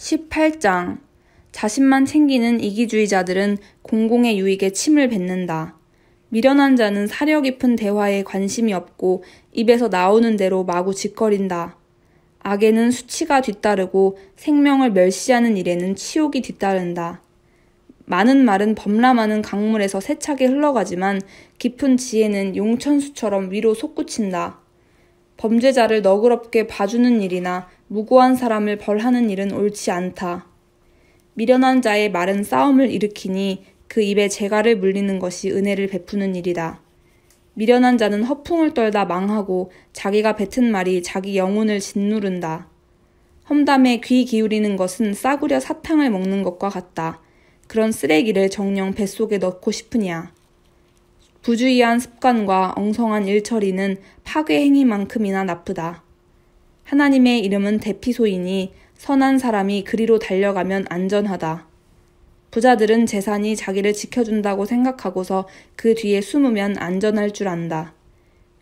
18장 자신만 챙기는 이기주의자들은 공공의 유익에 침을 뱉는다. 미련한 자는 사려 깊은 대화에 관심이 없고 입에서 나오는 대로 마구 짓거린다. 악에는 수치가 뒤따르고 생명을 멸시하는 일에는 치욕이 뒤따른다. 많은 말은 범람하는 강물에서 세차게 흘러가지만 깊은 지혜는 용천수처럼 위로 솟구친다. 범죄자를 너그럽게 봐주는 일이나 무고한 사람을 벌하는 일은 옳지 않다. 미련한 자의 말은 싸움을 일으키니 그 입에 재갈을 물리는 것이 은혜를 베푸는 일이다. 미련한 자는 허풍을 떨다 망하고 자기가 뱉은 말이 자기 영혼을 짓누른다. 험담에 귀 기울이는 것은 싸구려 사탕을 먹는 것과 같다. 그런 쓰레기를 정령 뱃속에 넣고 싶으냐. 부주의한 습관과 엉성한 일처리는 파괴 행위만큼이나 나쁘다. 하나님의 이름은 대피소이니 선한 사람이 그리로 달려가면 안전하다. 부자들은 재산이 자기를 지켜준다고 생각하고서 그 뒤에 숨으면 안전할 줄 안다.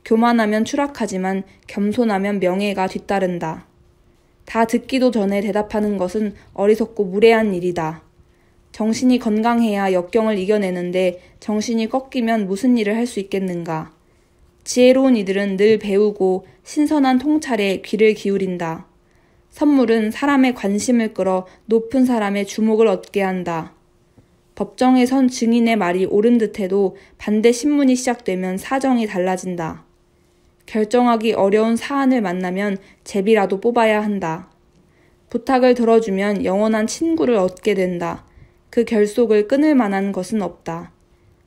교만하면 추락하지만 겸손하면 명예가 뒤따른다. 다 듣기도 전에 대답하는 것은 어리석고 무례한 일이다. 정신이 건강해야 역경을 이겨내는데 정신이 꺾이면 무슨 일을 할 수 있겠는가. 지혜로운 이들은 늘 배우고 신선한 통찰에 귀를 기울인다. 선물은 사람의 관심을 끌어 높은 사람의 주목을 얻게 한다. 법정에 선 증인의 말이 옳은 듯해도 반대 신문이 시작되면 사정이 달라진다. 결정하기 어려운 사안을 만나면 제비라도 뽑아야 한다. 부탁을 들어주면 영원한 친구를 얻게 된다. 그 결속을 끊을 만한 것은 없다.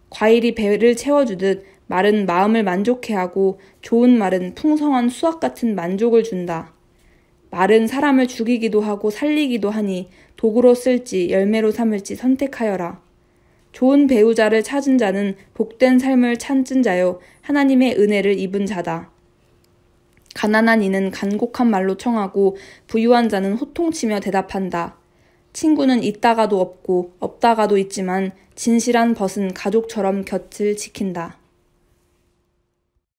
과일이 배를 채워주듯 말은 마음을 만족해 하고 좋은 말은 풍성한 수확 같은 만족을 준다. 말은 사람을 죽이기도 하고 살리기도 하니 도구로 쓸지 열매로 삼을지 선택하여라. 좋은 배우자를 찾은 자는 복된 삶을 찾은 자요 하나님의 은혜를 입은 자다. 가난한 이는 간곡한 말로 청하고 부유한 자는 호통치며 대답한다. 친구는 있다가도 없고 없다가도 있지만 진실한 벗은 가족처럼 곁을 지킨다.